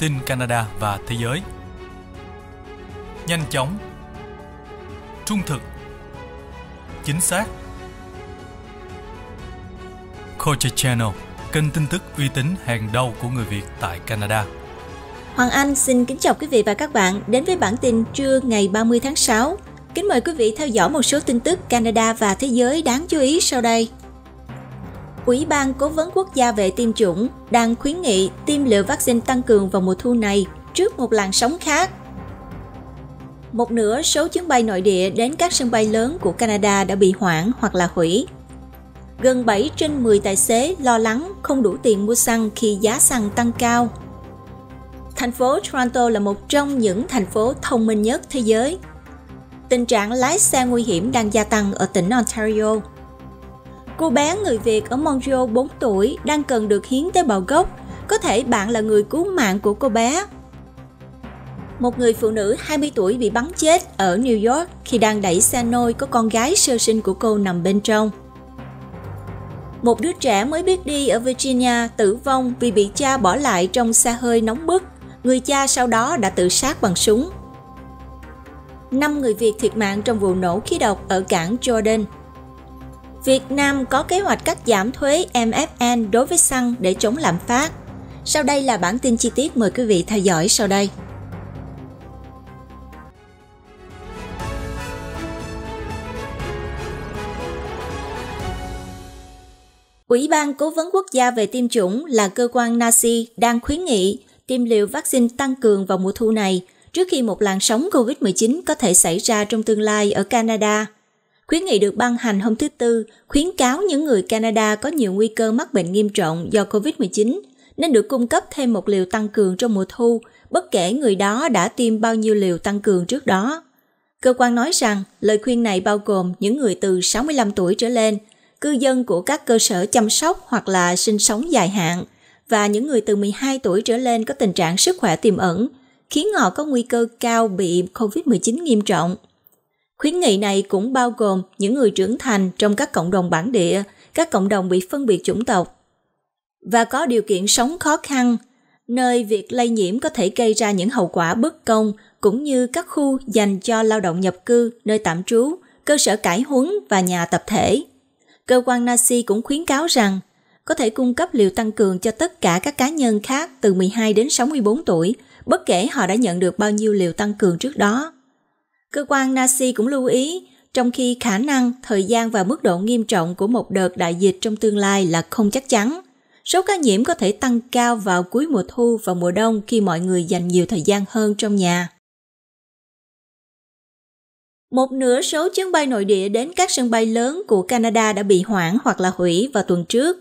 tin Canada và thế giới. Nhanh chóng, trung thực, chính xác. Culture Channel, kênh tin tức uy tín hàng đầu của người Việt tại Canada. Hoàng Anh xin kính chào quý vị và các bạn đến với bản tin trưa ngày 30 tháng 6. Kính mời quý vị theo dõi một số tin tức Canada và thế giới đáng chú ý sau đây. Ủy ban Cố vấn Quốc gia về tiêm chủng đang khuyến nghị tiêm liều vaccine tăng cường vào mùa thu này trước một làn sóng khác. Một nửa số chuyến bay nội địa đến các sân bay lớn của Canada đã bị hoãn hoặc là hủy. Gần 7 trên 10 tài xế lo lắng không đủ tiền mua xăng khi giá xăng tăng cao. Thành phố Toronto là một trong những thành phố thông minh nhất thế giới. Tình trạng lái xe nguy hiểm đang gia tăng ở tỉnh Ontario Cô bé người Việt ở Montreal 4 tuổi đang cần được hiến tế bào gốc. Có thể bạn là người cứu mạng của cô bé. Một người phụ nữ 20 tuổi bị bắn chết ở New York khi đang đẩy xe nôi có con gái sơ sinh của cô nằm bên trong. Một đứa trẻ mới biết đi ở Virginia tử vong vì bị cha bỏ lại trong xe hơi nóng bức. Người cha sau đó đã tự sát bằng súng. Năm người Việt thiệt mạng trong vụ nổ khí độc ở cảng Jordan – Việt Nam có kế hoạch cắt giảm thuế MFN đối với xăng để chống lạm phát. Sau đây là bản tin chi tiết mời quý vị theo dõi sau đây. Ủy ban Cố vấn Quốc gia về tiêm chủng là cơ quan NASI đang khuyến nghị tiêm liều vaccine tăng cường vào mùa thu này trước khi một làn sóng COVID-19 có thể xảy ra trong tương lai ở Canada – Khuyến nghị được ban hành hôm thứ Tư khuyến cáo những người Canada có nhiều nguy cơ mắc bệnh nghiêm trọng do COVID-19 nên được cung cấp thêm một liều tăng cường trong mùa thu, bất kể người đó đã tiêm bao nhiêu liều tăng cường trước đó. Cơ quan nói rằng lời khuyên này bao gồm những người từ 65 tuổi trở lên, cư dân của các cơ sở chăm sóc hoặc là sinh sống dài hạn và những người từ 12 tuổi trở lên có tình trạng sức khỏe tiềm ẩn, khiến họ có nguy cơ cao bị COVID-19 nghiêm trọng. Khuyến nghị này cũng bao gồm những người trưởng thành trong các cộng đồng bản địa, các cộng đồng bị phân biệt chủng tộc và có điều kiện sống khó khăn, nơi việc lây nhiễm có thể gây ra những hậu quả bất công cũng như các khu dành cho lao động nhập cư, nơi tạm trú, cơ sở cải huấn và nhà tập thể. Cơ quan Nazi cũng khuyến cáo rằng có thể cung cấp liều tăng cường cho tất cả các cá nhân khác từ 12 đến 64 tuổi, bất kể họ đã nhận được bao nhiêu liều tăng cường trước đó. Cơ quan Naci cũng lưu ý, trong khi khả năng, thời gian và mức độ nghiêm trọng của một đợt đại dịch trong tương lai là không chắc chắn, số ca nhiễm có thể tăng cao vào cuối mùa thu và mùa đông khi mọi người dành nhiều thời gian hơn trong nhà. Một nửa số chuyến bay nội địa đến các sân bay lớn của Canada đã bị hoãn hoặc là hủy vào tuần trước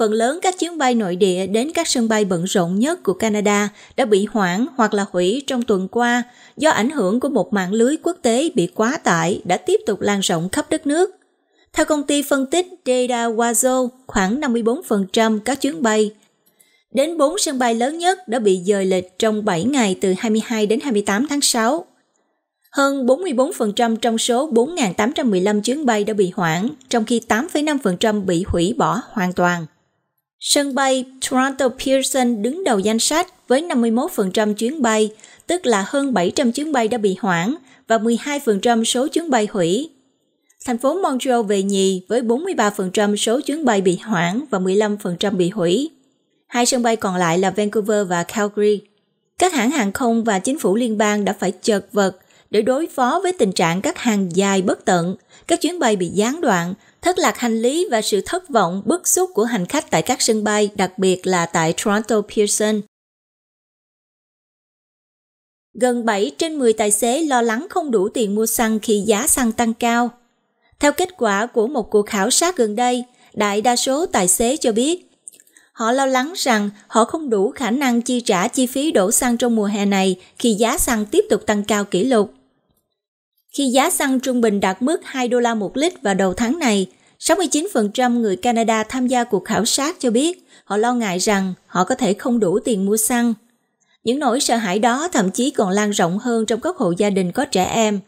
phần lớn các chuyến bay nội địa đến các sân bay bận rộn nhất của Canada đã bị hoãn hoặc là hủy trong tuần qua do ảnh hưởng của một mạng lưới quốc tế bị quá tải đã tiếp tục lan rộng khắp đất nước. Theo công ty phân tích Data Wazo, khoảng 54% các chuyến bay đến 4 sân bay lớn nhất đã bị dời lịch trong 7 ngày từ 22 đến 28 tháng 6. Hơn 44% trong số 4.815 chuyến bay đã bị hoãn, trong khi 8,5% bị hủy bỏ hoàn toàn. Sân bay Toronto Pearson đứng đầu danh sách với 51% chuyến bay, tức là hơn 700 chuyến bay đã bị hoãn và 12% số chuyến bay hủy. Thành phố Montreal về nhì với 43% số chuyến bay bị hoãn và 15% bị hủy. Hai sân bay còn lại là Vancouver và Calgary. Các hãng hàng không và chính phủ liên bang đã phải chật vật để đối phó với tình trạng các hàng dài bất tận, các chuyến bay bị gián đoạn, thất lạc hành lý và sự thất vọng bức xúc của hành khách tại các sân bay, đặc biệt là tại Toronto Pearson. Gần 7 trên 10 tài xế lo lắng không đủ tiền mua xăng khi giá xăng tăng cao. Theo kết quả của một cuộc khảo sát gần đây, đại đa số tài xế cho biết họ lo lắng rằng họ không đủ khả năng chi trả chi phí đổ xăng trong mùa hè này khi giá xăng tiếp tục tăng cao kỷ lục. Khi giá xăng trung bình đạt mức 2 đô la một lít vào đầu tháng này, 69% người Canada tham gia cuộc khảo sát cho biết họ lo ngại rằng họ có thể không đủ tiền mua xăng. Những nỗi sợ hãi đó thậm chí còn lan rộng hơn trong các hộ gia đình có trẻ em,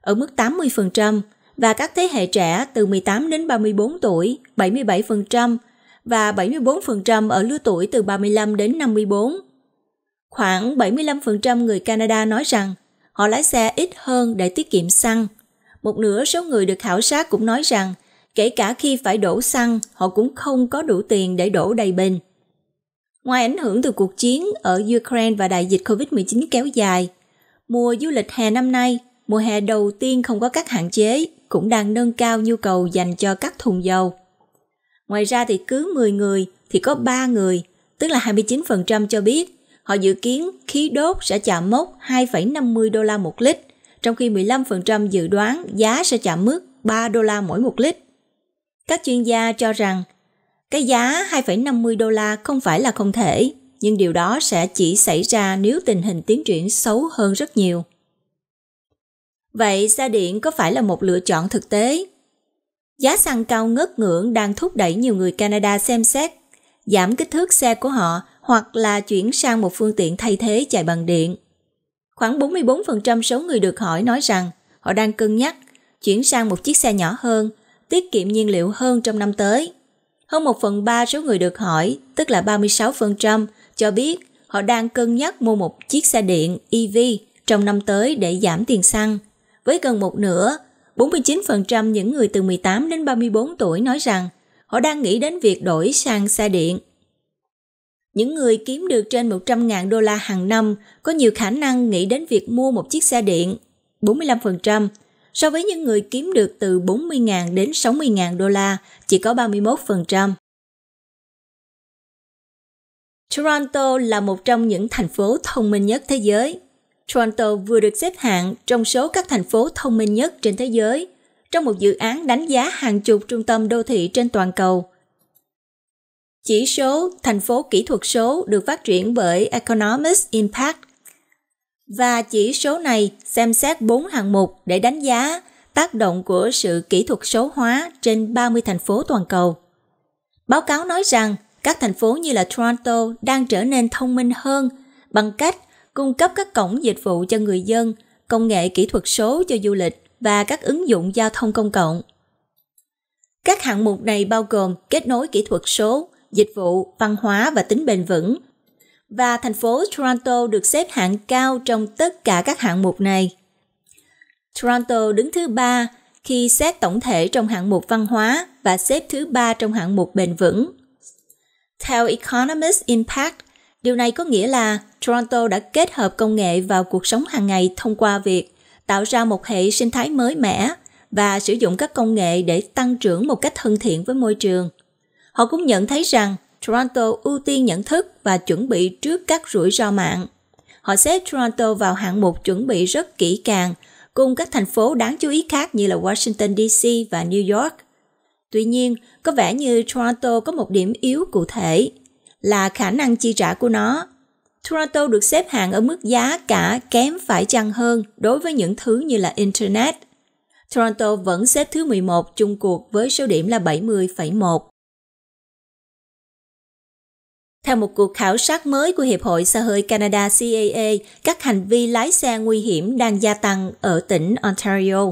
ở mức 80%, và các thế hệ trẻ từ 18 đến 34 tuổi, 77%, và 74% ở lứa tuổi từ 35 đến 54. Khoảng 75% người Canada nói rằng họ lái xe ít hơn để tiết kiệm xăng. Một nửa số người được khảo sát cũng nói rằng, kể cả khi phải đổ xăng, họ cũng không có đủ tiền để đổ đầy bình. Ngoài ảnh hưởng từ cuộc chiến ở Ukraine và đại dịch COVID-19 kéo dài, mùa du lịch hè năm nay, mùa hè đầu tiên không có các hạn chế, cũng đang nâng cao nhu cầu dành cho các thùng dầu. Ngoài ra thì cứ 10 người thì có 3 người, tức là 29% cho biết Họ dự kiến khí đốt sẽ chạm mốc 2,50 đô la một lít, trong khi 15% dự đoán giá sẽ chạm mức 3 đô la mỗi một lít. Các chuyên gia cho rằng cái giá 2,50 đô la không phải là không thể, nhưng điều đó sẽ chỉ xảy ra nếu tình hình tiến triển xấu hơn rất nhiều. Vậy xe điện có phải là một lựa chọn thực tế? Giá xăng cao ngất ngưỡng đang thúc đẩy nhiều người Canada xem xét giảm kích thước xe của họ hoặc là chuyển sang một phương tiện thay thế chạy bằng điện. Khoảng 44% số người được hỏi nói rằng họ đang cân nhắc chuyển sang một chiếc xe nhỏ hơn, tiết kiệm nhiên liệu hơn trong năm tới. Hơn 1 phần 3 số người được hỏi, tức là 36%, cho biết họ đang cân nhắc mua một chiếc xe điện EV trong năm tới để giảm tiền xăng. Với gần một nửa, 49% những người từ 18 đến 34 tuổi nói rằng họ đang nghĩ đến việc đổi sang xe điện những người kiếm được trên 100.000 đô la hàng năm có nhiều khả năng nghĩ đến việc mua một chiếc xe điện, 45%, so với những người kiếm được từ 40.000 đến 60.000 đô la, chỉ có 31%. Toronto là một trong những thành phố thông minh nhất thế giới. Toronto vừa được xếp hạng trong số các thành phố thông minh nhất trên thế giới trong một dự án đánh giá hàng chục trung tâm đô thị trên toàn cầu – chỉ số thành phố kỹ thuật số được phát triển bởi Economist Impact. Và chỉ số này xem xét 4 hạng mục để đánh giá tác động của sự kỹ thuật số hóa trên 30 thành phố toàn cầu. Báo cáo nói rằng các thành phố như là Toronto đang trở nên thông minh hơn bằng cách cung cấp các cổng dịch vụ cho người dân, công nghệ kỹ thuật số cho du lịch và các ứng dụng giao thông công cộng. Các hạng mục này bao gồm kết nối kỹ thuật số, dịch vụ, văn hóa và tính bền vững. Và thành phố Toronto được xếp hạng cao trong tất cả các hạng mục này. Toronto đứng thứ ba khi xét tổng thể trong hạng mục văn hóa và xếp thứ ba trong hạng mục bền vững. Theo Economist Impact, điều này có nghĩa là Toronto đã kết hợp công nghệ vào cuộc sống hàng ngày thông qua việc tạo ra một hệ sinh thái mới mẻ và sử dụng các công nghệ để tăng trưởng một cách thân thiện với môi trường. Họ cũng nhận thấy rằng Toronto ưu tiên nhận thức và chuẩn bị trước các rủi ro mạng. Họ xếp Toronto vào hạng mục chuẩn bị rất kỹ càng, cùng các thành phố đáng chú ý khác như là Washington DC và New York. Tuy nhiên, có vẻ như Toronto có một điểm yếu cụ thể là khả năng chi trả của nó. Toronto được xếp hạng ở mức giá cả kém phải chăng hơn đối với những thứ như là Internet. Toronto vẫn xếp thứ 11 chung cuộc với số điểm là 70,1. Theo một cuộc khảo sát mới của Hiệp hội xe hơi Canada CAA, các hành vi lái xe nguy hiểm đang gia tăng ở tỉnh Ontario.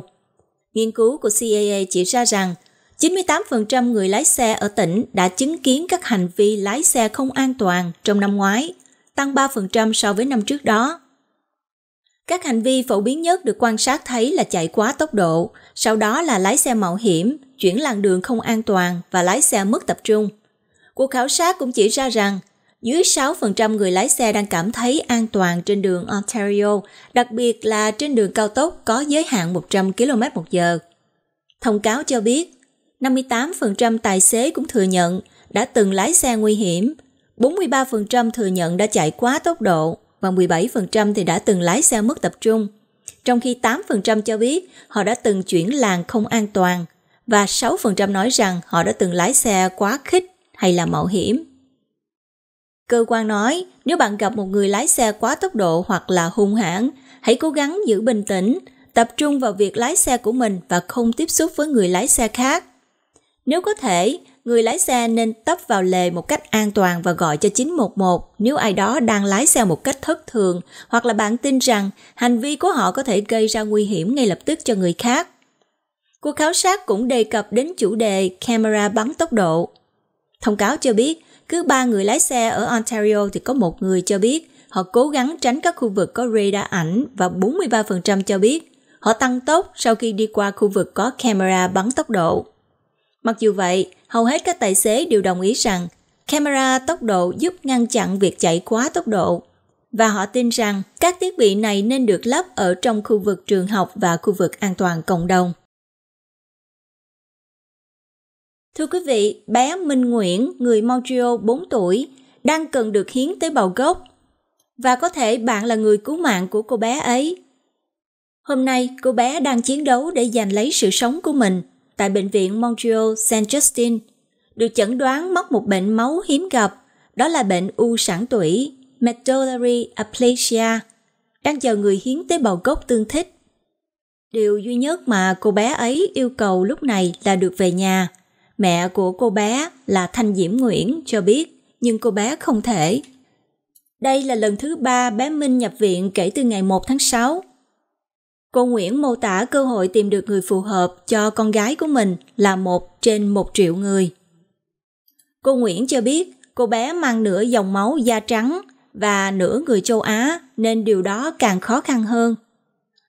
Nghiên cứu của CAA chỉ ra rằng 98% người lái xe ở tỉnh đã chứng kiến các hành vi lái xe không an toàn trong năm ngoái, tăng 3% so với năm trước đó. Các hành vi phổ biến nhất được quan sát thấy là chạy quá tốc độ, sau đó là lái xe mạo hiểm, chuyển làn đường không an toàn và lái xe mất tập trung – Cuộc khảo sát cũng chỉ ra rằng dưới 6% người lái xe đang cảm thấy an toàn trên đường Ontario, đặc biệt là trên đường cao tốc có giới hạn 100 km/h. Thông cáo cho biết, 58% tài xế cũng thừa nhận đã từng lái xe nguy hiểm, 43% thừa nhận đã chạy quá tốc độ và 17% thì đã từng lái xe mất tập trung, trong khi 8% cho biết họ đã từng chuyển làng không an toàn và 6% nói rằng họ đã từng lái xe quá khích hay là mạo hiểm. Cơ quan nói, nếu bạn gặp một người lái xe quá tốc độ hoặc là hung hãn, hãy cố gắng giữ bình tĩnh, tập trung vào việc lái xe của mình và không tiếp xúc với người lái xe khác. Nếu có thể, người lái xe nên tấp vào lề một cách an toàn và gọi cho 911 nếu ai đó đang lái xe một cách thất thường hoặc là bạn tin rằng hành vi của họ có thể gây ra nguy hiểm ngay lập tức cho người khác. Cuộc khảo sát cũng đề cập đến chủ đề camera bắn tốc độ. Thông cáo cho biết, cứ ba người lái xe ở Ontario thì có một người cho biết họ cố gắng tránh các khu vực có radar ảnh và 43% cho biết họ tăng tốc sau khi đi qua khu vực có camera bắn tốc độ. Mặc dù vậy, hầu hết các tài xế đều đồng ý rằng camera tốc độ giúp ngăn chặn việc chạy quá tốc độ và họ tin rằng các thiết bị này nên được lắp ở trong khu vực trường học và khu vực an toàn cộng đồng. Thưa quý vị, bé Minh Nguyễn, người Montreal 4 tuổi, đang cần được hiến tế bào gốc và có thể bạn là người cứu mạng của cô bé ấy. Hôm nay, cô bé đang chiến đấu để giành lấy sự sống của mình tại bệnh viện Montreal Saint Justin, được chẩn đoán mắc một bệnh máu hiếm gặp, đó là bệnh u sản tủy medullary aplasia, đang chờ người hiến tế bào gốc tương thích. Điều duy nhất mà cô bé ấy yêu cầu lúc này là được về nhà – Mẹ của cô bé là Thanh Diễm Nguyễn cho biết, nhưng cô bé không thể. Đây là lần thứ ba bé Minh nhập viện kể từ ngày 1 tháng 6. Cô Nguyễn mô tả cơ hội tìm được người phù hợp cho con gái của mình là một trên một triệu người. Cô Nguyễn cho biết cô bé mang nửa dòng máu da trắng và nửa người châu Á nên điều đó càng khó khăn hơn.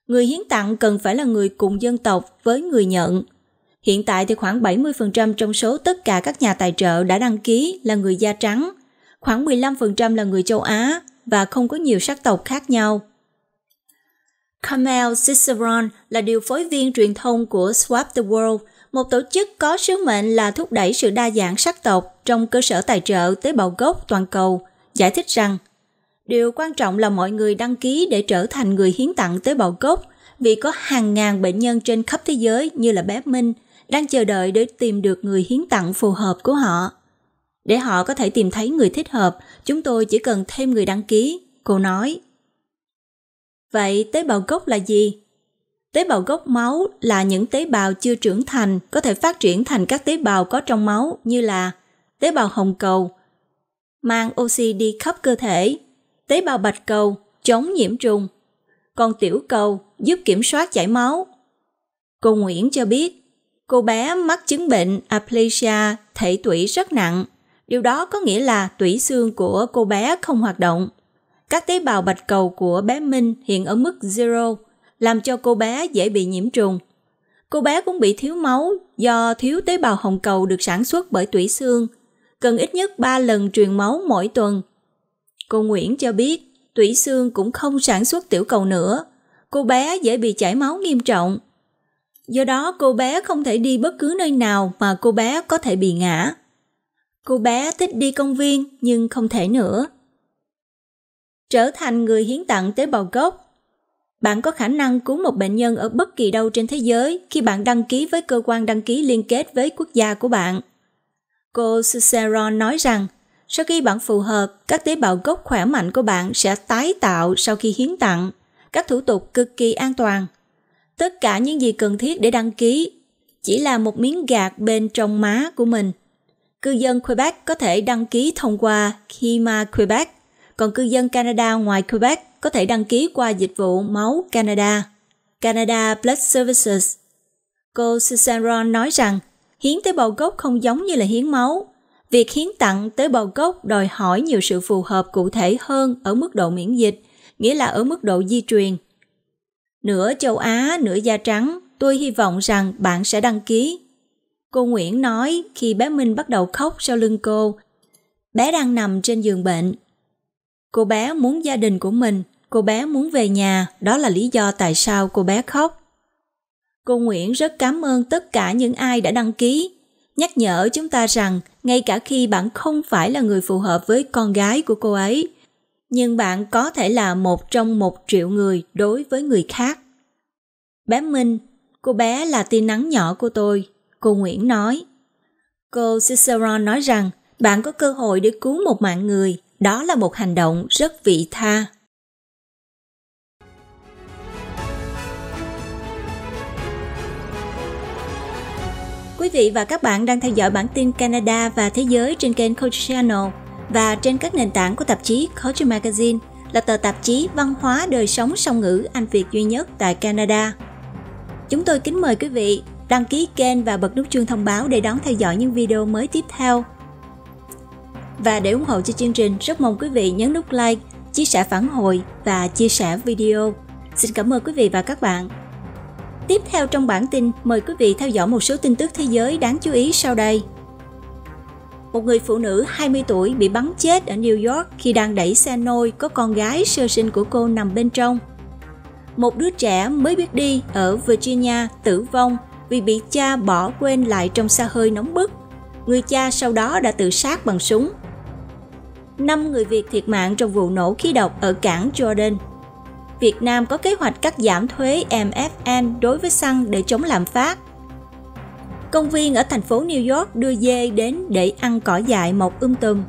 Người hiến tặng cần phải là người cùng dân tộc với người nhận Hiện tại thì khoảng 70% trong số tất cả các nhà tài trợ đã đăng ký là người da trắng, khoảng 15% là người châu Á và không có nhiều sắc tộc khác nhau. Carmel Ciceron là điều phối viên truyền thông của Swap the World, một tổ chức có sứ mệnh là thúc đẩy sự đa dạng sắc tộc trong cơ sở tài trợ tế bào gốc toàn cầu, giải thích rằng điều quan trọng là mọi người đăng ký để trở thành người hiến tặng tế bào gốc vì có hàng ngàn bệnh nhân trên khắp thế giới như là bé Minh – đang chờ đợi để tìm được người hiến tặng phù hợp của họ. Để họ có thể tìm thấy người thích hợp, chúng tôi chỉ cần thêm người đăng ký, cô nói. Vậy tế bào gốc là gì? Tế bào gốc máu là những tế bào chưa trưởng thành có thể phát triển thành các tế bào có trong máu như là tế bào hồng cầu, mang oxy đi khắp cơ thể, tế bào bạch cầu, chống nhiễm trùng, còn tiểu cầu giúp kiểm soát chảy máu. Cô Nguyễn cho biết, Cô bé mắc chứng bệnh aplasia thể tủy rất nặng. Điều đó có nghĩa là tủy xương của cô bé không hoạt động. Các tế bào bạch cầu của bé Minh hiện ở mức zero, làm cho cô bé dễ bị nhiễm trùng. Cô bé cũng bị thiếu máu do thiếu tế bào hồng cầu được sản xuất bởi tủy xương, cần ít nhất 3 lần truyền máu mỗi tuần. Cô Nguyễn cho biết, tủy xương cũng không sản xuất tiểu cầu nữa. Cô bé dễ bị chảy máu nghiêm trọng do đó cô bé không thể đi bất cứ nơi nào mà cô bé có thể bị ngã. Cô bé thích đi công viên nhưng không thể nữa. Trở thành người hiến tặng tế bào gốc bạn có khả năng cứu một bệnh nhân ở bất kỳ đâu trên thế giới khi bạn đăng ký với cơ quan đăng ký liên kết với quốc gia của bạn. Cô Suseron nói rằng, sau khi bạn phù hợp, các tế bào gốc khỏe mạnh của bạn sẽ tái tạo sau khi hiến tặng. Các thủ tục cực kỳ an toàn tất cả những gì cần thiết để đăng ký, chỉ là một miếng gạt bên trong má của mình. Cư dân Quebec có thể đăng ký thông qua khi Quebec, còn cư dân Canada ngoài Quebec có thể đăng ký qua dịch vụ Máu Canada, Canada Blood Services. Cô Ciceron nói rằng, hiến tế bào gốc không giống như là hiến máu. Việc hiến tặng tế bào gốc đòi hỏi nhiều sự phù hợp cụ thể hơn ở mức độ miễn dịch, nghĩa là ở mức độ di truyền nửa châu Á, nửa da trắng, tôi hy vọng rằng bạn sẽ đăng ký. Cô Nguyễn nói khi bé Minh bắt đầu khóc sau lưng cô. Bé đang nằm trên giường bệnh. Cô bé muốn gia đình của mình, cô bé muốn về nhà, đó là lý do tại sao cô bé khóc. Cô Nguyễn rất cảm ơn tất cả những ai đã đăng ký, nhắc nhở chúng ta rằng ngay cả khi bạn không phải là người phù hợp với con gái của cô ấy, nhưng bạn có thể là một trong một triệu người đối với người khác. Bé Minh, cô bé là tia nắng nhỏ của tôi, cô Nguyễn nói. Cô Cicero nói rằng bạn có cơ hội để cứu một mạng người, đó là một hành động rất vị tha. Quý vị và các bạn đang theo dõi bản tin Canada và Thế giới trên kênh Coach Channel và trên các nền tảng của tạp chí Culture Magazine là tờ tạp chí văn hóa đời sống song ngữ Anh Việt duy nhất tại Canada. Chúng tôi kính mời quý vị đăng ký kênh và bật nút chuông thông báo để đón theo dõi những video mới tiếp theo. Và để ủng hộ cho chương trình, rất mong quý vị nhấn nút like, chia sẻ phản hồi và chia sẻ video. Xin cảm ơn quý vị và các bạn. Tiếp theo trong bản tin, mời quý vị theo dõi một số tin tức thế giới đáng chú ý sau đây một người phụ nữ 20 tuổi bị bắn chết ở New York khi đang đẩy xe nôi có con gái sơ sinh của cô nằm bên trong. Một đứa trẻ mới biết đi ở Virginia tử vong vì bị cha bỏ quên lại trong xa hơi nóng bức. Người cha sau đó đã tự sát bằng súng. năm người Việt thiệt mạng trong vụ nổ khí độc ở cảng Jordan. Việt Nam có kế hoạch cắt giảm thuế MFN đối với xăng để chống lạm phát Công viên ở thành phố New York đưa dê đến để ăn cỏ dại mọc um tùm.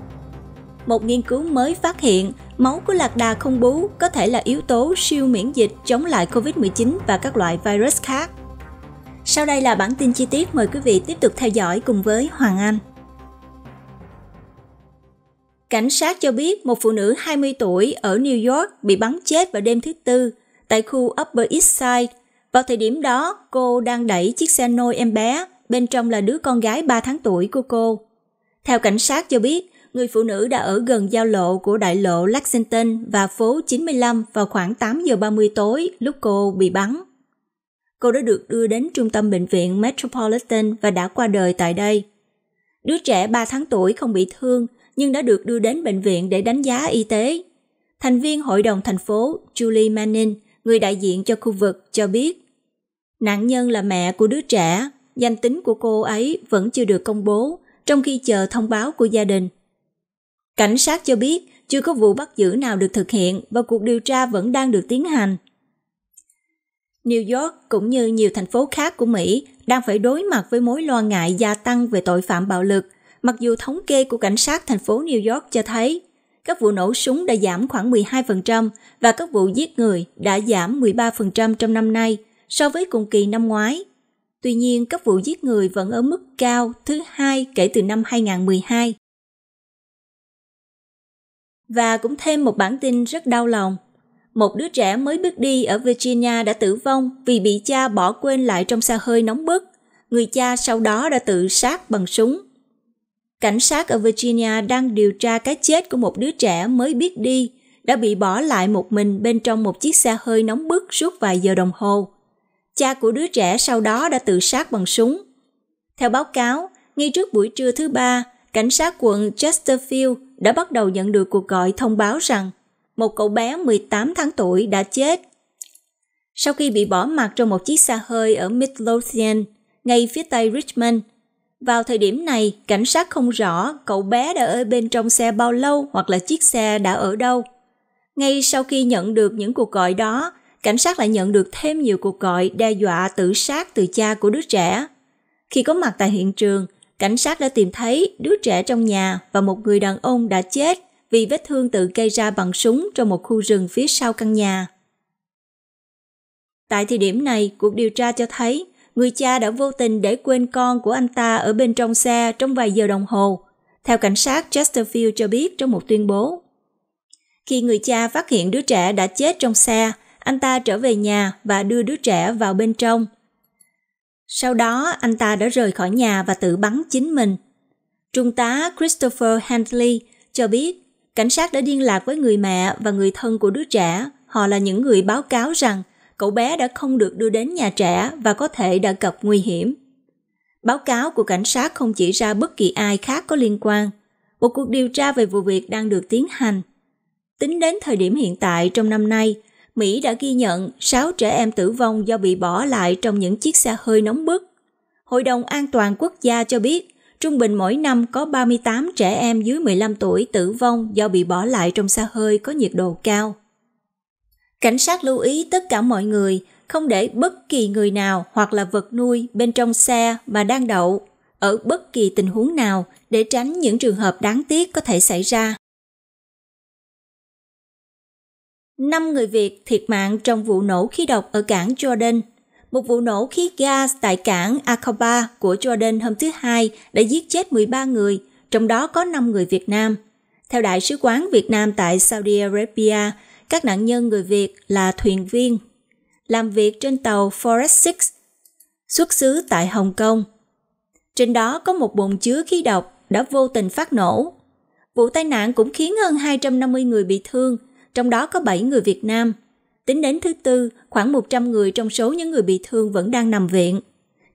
Một nghiên cứu mới phát hiện máu của lạc đà không bú có thể là yếu tố siêu miễn dịch chống lại COVID-19 và các loại virus khác. Sau đây là bản tin chi tiết mời quý vị tiếp tục theo dõi cùng với Hoàng Anh. Cảnh sát cho biết một phụ nữ 20 tuổi ở New York bị bắn chết vào đêm thứ Tư tại khu Upper East Side. Vào thời điểm đó, cô đang đẩy chiếc xe nôi em bé bên trong là đứa con gái 3 tháng tuổi của cô. Theo cảnh sát cho biết, người phụ nữ đã ở gần giao lộ của đại lộ Lexington và phố 95 vào khoảng 8 giờ 30 tối lúc cô bị bắn. Cô đã được đưa đến trung tâm bệnh viện Metropolitan và đã qua đời tại đây. Đứa trẻ 3 tháng tuổi không bị thương nhưng đã được đưa đến bệnh viện để đánh giá y tế. Thành viên hội đồng thành phố Julie Manning, người đại diện cho khu vực, cho biết nạn nhân là mẹ của đứa trẻ danh tính của cô ấy vẫn chưa được công bố, trong khi chờ thông báo của gia đình. Cảnh sát cho biết chưa có vụ bắt giữ nào được thực hiện và cuộc điều tra vẫn đang được tiến hành. New York cũng như nhiều thành phố khác của Mỹ đang phải đối mặt với mối lo ngại gia tăng về tội phạm bạo lực, mặc dù thống kê của cảnh sát thành phố New York cho thấy các vụ nổ súng đã giảm khoảng 12% và các vụ giết người đã giảm 13% trong năm nay so với cùng kỳ năm ngoái. Tuy nhiên, các vụ giết người vẫn ở mức cao thứ hai kể từ năm 2012. Và cũng thêm một bản tin rất đau lòng. Một đứa trẻ mới bước đi ở Virginia đã tử vong vì bị cha bỏ quên lại trong xe hơi nóng bức. Người cha sau đó đã tự sát bằng súng. Cảnh sát ở Virginia đang điều tra cái chết của một đứa trẻ mới biết đi đã bị bỏ lại một mình bên trong một chiếc xe hơi nóng bức suốt vài giờ đồng hồ Cha của đứa trẻ sau đó đã tự sát bằng súng. Theo báo cáo, ngay trước buổi trưa thứ ba, cảnh sát quận Chesterfield đã bắt đầu nhận được cuộc gọi thông báo rằng một cậu bé 18 tháng tuổi đã chết. Sau khi bị bỏ mặc trong một chiếc xe hơi ở Midlothian, ngay phía tây Richmond, vào thời điểm này, cảnh sát không rõ cậu bé đã ở bên trong xe bao lâu hoặc là chiếc xe đã ở đâu. Ngay sau khi nhận được những cuộc gọi đó, cảnh sát lại nhận được thêm nhiều cuộc gọi đe dọa tự sát từ cha của đứa trẻ. Khi có mặt tại hiện trường, cảnh sát đã tìm thấy đứa trẻ trong nhà và một người đàn ông đã chết vì vết thương tự gây ra bằng súng trong một khu rừng phía sau căn nhà. Tại thời điểm này, cuộc điều tra cho thấy người cha đã vô tình để quên con của anh ta ở bên trong xe trong vài giờ đồng hồ, theo cảnh sát Chesterfield cho biết trong một tuyên bố. Khi người cha phát hiện đứa trẻ đã chết trong xe, anh ta trở về nhà và đưa đứa trẻ vào bên trong. Sau đó, anh ta đã rời khỏi nhà và tự bắn chính mình. Trung tá Christopher Handley cho biết cảnh sát đã liên lạc với người mẹ và người thân của đứa trẻ. Họ là những người báo cáo rằng cậu bé đã không được đưa đến nhà trẻ và có thể đã gặp nguy hiểm. Báo cáo của cảnh sát không chỉ ra bất kỳ ai khác có liên quan. Một cuộc điều tra về vụ việc đang được tiến hành. Tính đến thời điểm hiện tại trong năm nay, Mỹ đã ghi nhận 6 trẻ em tử vong do bị bỏ lại trong những chiếc xe hơi nóng bức. Hội đồng An toàn quốc gia cho biết, trung bình mỗi năm có 38 trẻ em dưới 15 tuổi tử vong do bị bỏ lại trong xe hơi có nhiệt độ cao. Cảnh sát lưu ý tất cả mọi người không để bất kỳ người nào hoặc là vật nuôi bên trong xe mà đang đậu ở bất kỳ tình huống nào để tránh những trường hợp đáng tiếc có thể xảy ra. 5 người Việt thiệt mạng trong vụ nổ khí độc ở cảng Jordan. Một vụ nổ khí gas tại cảng Aqaba của Jordan hôm thứ Hai đã giết chết 13 người, trong đó có 5 người Việt Nam. Theo Đại sứ quán Việt Nam tại Saudi Arabia, các nạn nhân người Việt là thuyền viên, làm việc trên tàu Forest Six, xuất xứ tại Hồng Kông. Trên đó có một bồn chứa khí độc đã vô tình phát nổ. Vụ tai nạn cũng khiến hơn 250 người bị thương – trong đó có 7 người Việt Nam. Tính đến thứ tư, khoảng 100 người trong số những người bị thương vẫn đang nằm viện.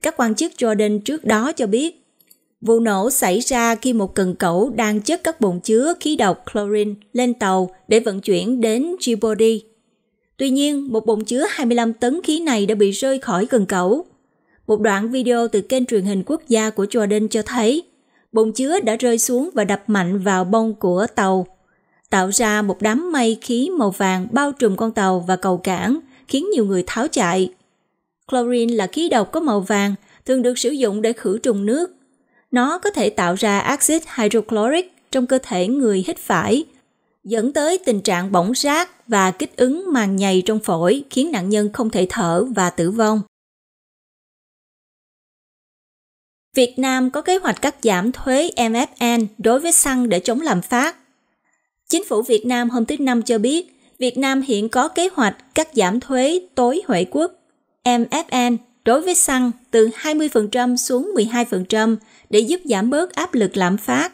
Các quan chức Jordan trước đó cho biết, vụ nổ xảy ra khi một cần cẩu đang chất các bồn chứa khí độc chlorine lên tàu để vận chuyển đến Djibouti. Tuy nhiên, một bồn chứa 25 tấn khí này đã bị rơi khỏi cần cẩu. Một đoạn video từ kênh truyền hình quốc gia của Jordan cho thấy bồn chứa đã rơi xuống và đập mạnh vào bông của tàu tạo ra một đám mây khí màu vàng bao trùm con tàu và cầu cảng, khiến nhiều người tháo chạy. Chlorine là khí độc có màu vàng, thường được sử dụng để khử trùng nước. Nó có thể tạo ra axit hydrochloric trong cơ thể người hít phải, dẫn tới tình trạng bỏng rác và kích ứng màng nhầy trong phổi khiến nạn nhân không thể thở và tử vong. Việt Nam có kế hoạch cắt giảm thuế MFN đối với xăng để chống lạm phát. Chính phủ Việt Nam hôm thứ Năm cho biết, Việt Nam hiện có kế hoạch cắt giảm thuế tối Huệ quốc MFN đối với xăng từ 20% xuống 12% để giúp giảm bớt áp lực lạm phát.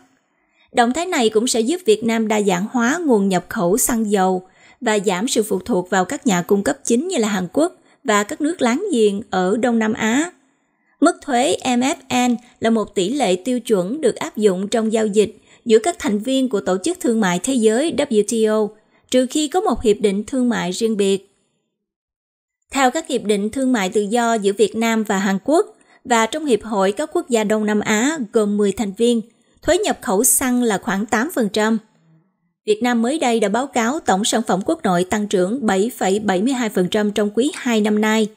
Động thái này cũng sẽ giúp Việt Nam đa dạng hóa nguồn nhập khẩu xăng dầu và giảm sự phụ thuộc vào các nhà cung cấp chính như là Hàn Quốc và các nước láng giềng ở Đông Nam Á. Mức thuế MFN là một tỷ lệ tiêu chuẩn được áp dụng trong giao dịch giữa các thành viên của Tổ chức Thương mại Thế giới WTO, trừ khi có một hiệp định thương mại riêng biệt. Theo các hiệp định thương mại tự do giữa Việt Nam và Hàn Quốc và trong Hiệp hội các quốc gia Đông Nam Á gồm 10 thành viên, thuế nhập khẩu xăng là khoảng 8%. Việt Nam mới đây đã báo cáo tổng sản phẩm quốc nội tăng trưởng 7,72% trong quý 2 năm nay.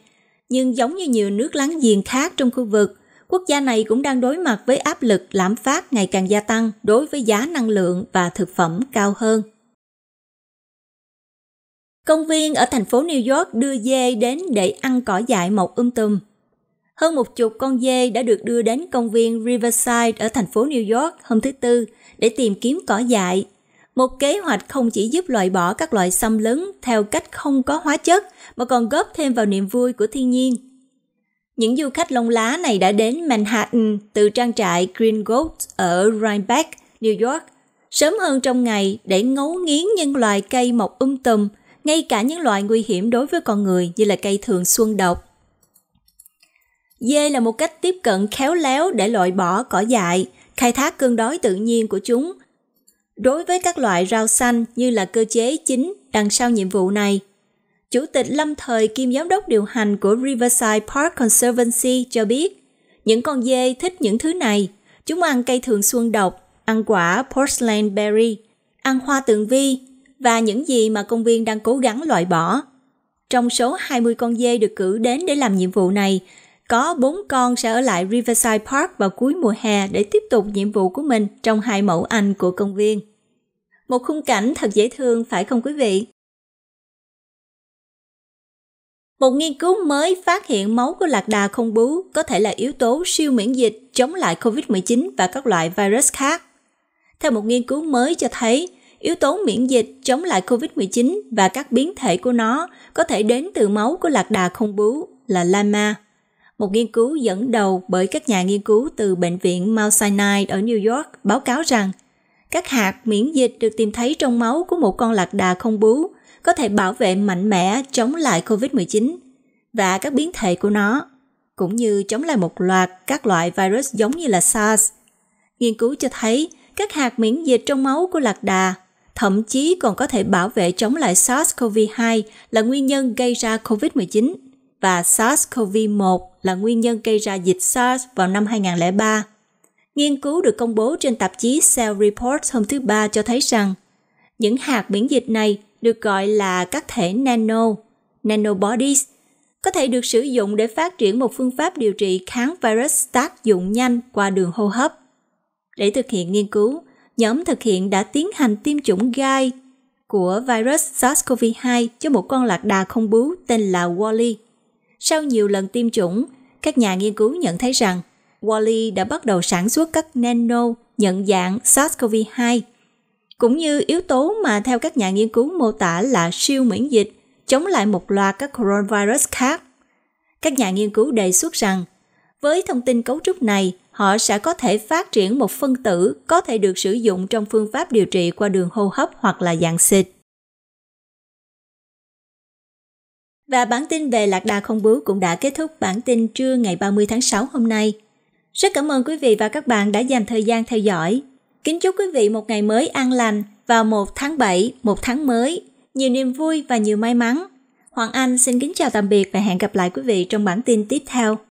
Nhưng giống như nhiều nước láng giềng khác trong khu vực, quốc gia này cũng đang đối mặt với áp lực lạm phát ngày càng gia tăng đối với giá năng lượng và thực phẩm cao hơn. Công viên ở thành phố New York đưa dê đến để ăn cỏ dại mọc um tùm. Hơn một chục con dê đã được đưa đến công viên Riverside ở thành phố New York hôm thứ Tư để tìm kiếm cỏ dại. Một kế hoạch không chỉ giúp loại bỏ các loại xâm lấn theo cách không có hóa chất mà còn góp thêm vào niềm vui của thiên nhiên những du khách lông lá này đã đến Manhattan từ trang trại Green Goat ở Rhinebeck, New York, sớm hơn trong ngày để ngấu nghiến những loài cây mọc um tùm, ngay cả những loài nguy hiểm đối với con người như là cây thường xuân độc. Dê là một cách tiếp cận khéo léo để loại bỏ cỏ dại, khai thác cơn đói tự nhiên của chúng. Đối với các loại rau xanh như là cơ chế chính đằng sau nhiệm vụ này Chủ tịch lâm thời kiêm giám đốc điều hành của Riverside Park Conservancy cho biết, những con dê thích những thứ này. Chúng ăn cây thường xuân độc, ăn quả porcelain berry, ăn hoa tường vi và những gì mà công viên đang cố gắng loại bỏ. Trong số 20 con dê được cử đến để làm nhiệm vụ này, có 4 con sẽ ở lại Riverside Park vào cuối mùa hè để tiếp tục nhiệm vụ của mình trong hai mẫu anh của công viên. Một khung cảnh thật dễ thương phải không quý vị? Một nghiên cứu mới phát hiện máu của lạc đà không bú có thể là yếu tố siêu miễn dịch chống lại COVID-19 và các loại virus khác. Theo một nghiên cứu mới cho thấy, yếu tố miễn dịch chống lại COVID-19 và các biến thể của nó có thể đến từ máu của lạc đà không bú là lama. Một nghiên cứu dẫn đầu bởi các nhà nghiên cứu từ Bệnh viện Mount Sinai ở New York báo cáo rằng các hạt miễn dịch được tìm thấy trong máu của một con lạc đà không bú có thể bảo vệ mạnh mẽ chống lại COVID-19 và các biến thể của nó, cũng như chống lại một loạt các loại virus giống như là SARS. Nghiên cứu cho thấy các hạt miễn dịch trong máu của lạc đà thậm chí còn có thể bảo vệ chống lại SARS-CoV-2 là nguyên nhân gây ra COVID-19 và SARS-CoV-1 là nguyên nhân gây ra dịch SARS vào năm 2003. Nghiên cứu được công bố trên tạp chí Cell Reports hôm thứ Ba cho thấy rằng những hạt miễn dịch này được gọi là các thể nano, nanobodies, có thể được sử dụng để phát triển một phương pháp điều trị kháng virus tác dụng nhanh qua đường hô hấp. Để thực hiện nghiên cứu, nhóm thực hiện đã tiến hành tiêm chủng gai của virus SARS-CoV-2 cho một con lạc đà không bướu tên là Wally. Sau nhiều lần tiêm chủng, các nhà nghiên cứu nhận thấy rằng Wally đã bắt đầu sản xuất các nano nhận dạng SARS-CoV-2 cũng như yếu tố mà theo các nhà nghiên cứu mô tả là siêu miễn dịch chống lại một loạt các coronavirus khác. Các nhà nghiên cứu đề xuất rằng, với thông tin cấu trúc này, họ sẽ có thể phát triển một phân tử có thể được sử dụng trong phương pháp điều trị qua đường hô hấp hoặc là dạng xịt. Và bản tin về lạc đà không bướu cũng đã kết thúc bản tin trưa ngày 30 tháng 6 hôm nay. Rất cảm ơn quý vị và các bạn đã dành thời gian theo dõi. Kính chúc quý vị một ngày mới an lành vào một tháng 7, một tháng mới, nhiều niềm vui và nhiều may mắn. Hoàng Anh xin kính chào tạm biệt và hẹn gặp lại quý vị trong bản tin tiếp theo.